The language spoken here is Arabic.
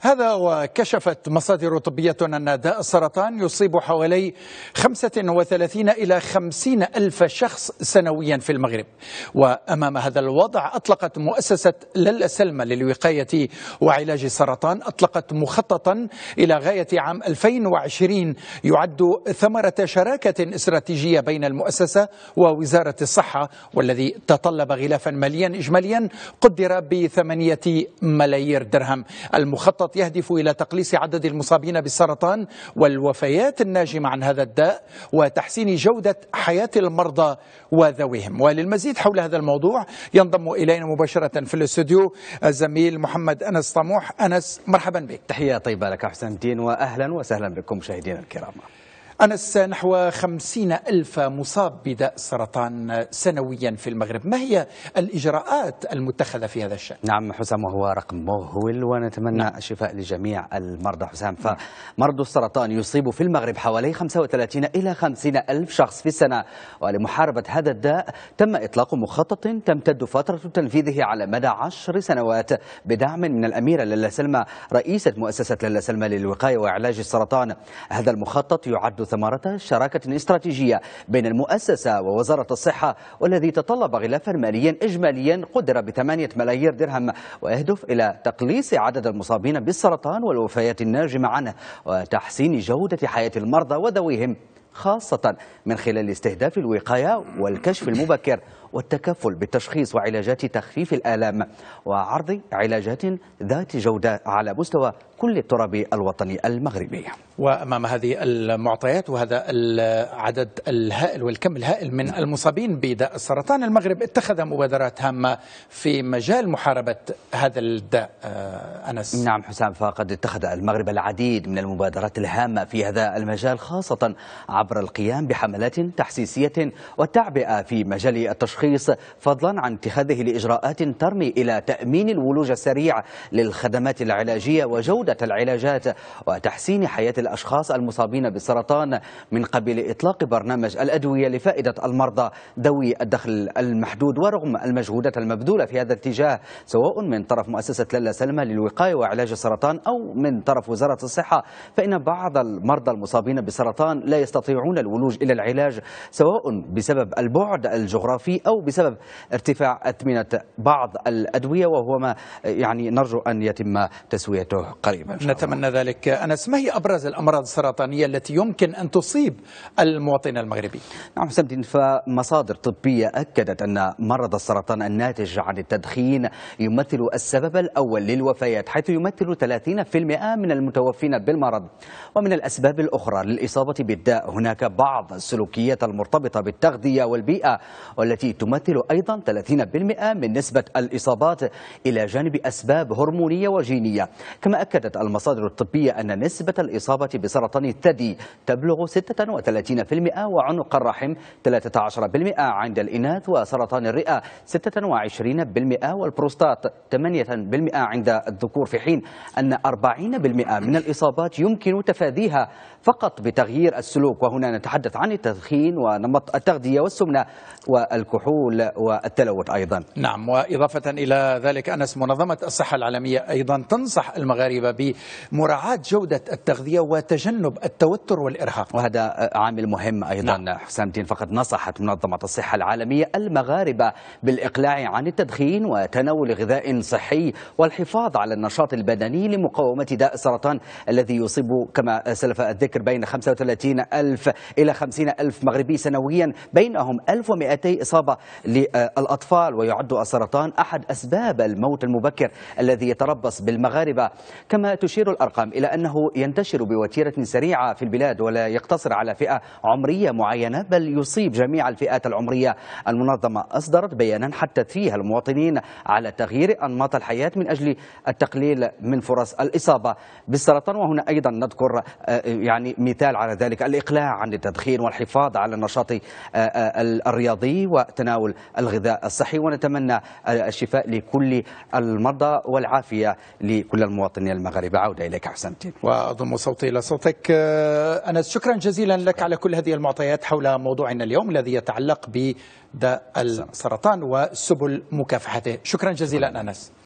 هذا وكشفت مصادر طبية أن داء السرطان يصيب حوالي 35 إلى 50 ألف شخص سنويا في المغرب وأمام هذا الوضع أطلقت مؤسسة للا سلمى للوقاية وعلاج السرطان أطلقت مخططا إلى غاية عام 2020 يعد ثمرة شراكة استراتيجية بين المؤسسة ووزارة الصحة والذي تطلب غلافا ماليا إجماليا قدر بثمانية ملايير درهم المخطط الوسط يهدف إلى تقليص عدد المصابين بالسرطان والوفيات الناجمة عن هذا الداء وتحسين جودة حياة المرضى وذويهم وللمزيد حول هذا الموضوع ينضم إلينا مباشرة في الاستوديو الزميل محمد أنس طموح أنس مرحبا بك تحية طيبة لك احسن الدين وأهلا وسهلا بكم مشاهدينا الكرام أنس نحو خمسين ألف مصاب بداء سرطان سنويا في المغرب ما هي الإجراءات المتخذة في هذا الشأن؟ نعم حسام وهو رقم مهول ونتمنى نعم. الشفاء لجميع المرضى حسام فمرض السرطان يصيب في المغرب حوالي 35 إلى 50 ألف شخص في السنة ولمحاربة هذا الداء تم إطلاق مخطط تمتد فترة تنفيذه على مدى عشر سنوات بدعم من الأميرة لالا سلمى رئيسة مؤسسة لالا سلمى للوقاية وعلاج السرطان هذا المخطط يعد ثمرة شراكة استراتيجية بين المؤسسة ووزارة الصحة والذي تطلب غلافا ماليا إجماليا قدر بثمانية ملايير درهم ويهدف إلى تقليص عدد المصابين بالسرطان والوفيات الناجمة عنه وتحسين جودة حياة المرضى وذويهم خاصة من خلال استهداف الوقاية والكشف المبكر والتكفل بالتشخيص وعلاجات تخفيف الآلام وعرض علاجات ذات جودة على مستوى كل التراب الوطني المغربي وأمام هذه المعطيات وهذا العدد الهائل والكم الهائل من المصابين بداء السرطان المغرب اتخذ مبادرات هامة في مجال محاربة هذا الداء آه، أنس نعم حسام فقد اتخذ المغرب العديد من المبادرات الهامة في هذا المجال خاصة عبر القيام بحملات تحسيسية والتعبئة في مجال التشخيص فضلا عن اتخاذه لإجراءات ترمي إلى تأمين الولوج السريع للخدمات العلاجية وجودة جودة العلاجات وتحسين حياة الأشخاص المصابين بالسرطان من قبيل إطلاق برنامج الأدوية لفائدة المرضى ذوي الدخل المحدود ورغم المجهودات المبذولة في هذا الاتجاه سواء من طرف مؤسسة للا سلمى للوقاية وعلاج السرطان أو من طرف وزارة الصحة فإن بعض المرضى المصابين بالسرطان لا يستطيعون الولوج إلى العلاج سواء بسبب البعد الجغرافي أو بسبب ارتفاع أثمنة بعض الأدوية وهو ما يعني نرجو أن يتم تسويته قريبا طيب إن نتمنى الله. ذلك أنس ما هي أبرز الأمراض السرطانية التي يمكن أن تصيب المواطن المغربي نعم حسام الدين فمصادر طبية أكدت أن مرض السرطان الناتج عن التدخين يمثل السبب الأول للوفيات حيث يمثل 30% من المتوفين بالمرض ومن الأسباب الأخرى للإصابة بالداء هناك بعض السلوكيات المرتبطة بالتغذية والبيئة والتي تمثل أيضا 30% من نسبة الإصابات إلى جانب أسباب هرمونية وجينية كما أكد أكدت المصادر الطبية أن نسبة الإصابة بسرطان الثدي تبلغ 36% وعنق الرحم 13% عند الإناث وسرطان الرئة 26% والبروستات 8% عند الذكور في حين أن 40% من الإصابات يمكن تفاديها فقط بتغيير السلوك وهنا نتحدث عن التدخين ونمط التغذية والسمنة والكحول والتلوث أيضا نعم وإضافة إلى ذلك أنس منظمة الصحة العالمية أيضا تنصح المغاربة بمراعاة جودة التغذية وتجنب التوتر والإرهاق وهذا عامل مهم أيضا نعم. حسام الدين فقد نصحت منظمة الصحة العالمية المغاربة بالإقلاع عن التدخين وتناول غذاء صحي والحفاظ على النشاط البدني لمقاومة داء السرطان الذي يصيب كما سلف الذكر بين 35 ألف إلى 50 ألف مغربي سنويا بينهم 1200 إصابة للأطفال ويعد السرطان أحد أسباب الموت المبكر الذي يتربص بالمغاربة كما كما تشير الأرقام إلى أنه ينتشر بوتيرة سريعة في البلاد ولا يقتصر على فئة عمرية معينة بل يصيب جميع الفئات العمرية المنظمة أصدرت بيانا حثت فيها المواطنين على تغيير أنماط الحياة من أجل التقليل من فرص الإصابة بالسرطان وهنا أيضا نذكر آه، يعني مثال على ذلك الإقلاع عن التدخين والحفاظ على النشاط آه، آه، الرياضي وتناول الغذاء الصحي ونتمنى الشفاء لكل المرضى والعافية لكل المواطنين المغربيين المغرب عودة إليك حسنتين وأضم صوتي إلى صوتك آه، أنس شكرا جزيلا لك على كل هذه المعطيات حول موضوعنا اليوم الذي يتعلق بداء السرطان وسبل مكافحته شكرا جزيلا أنس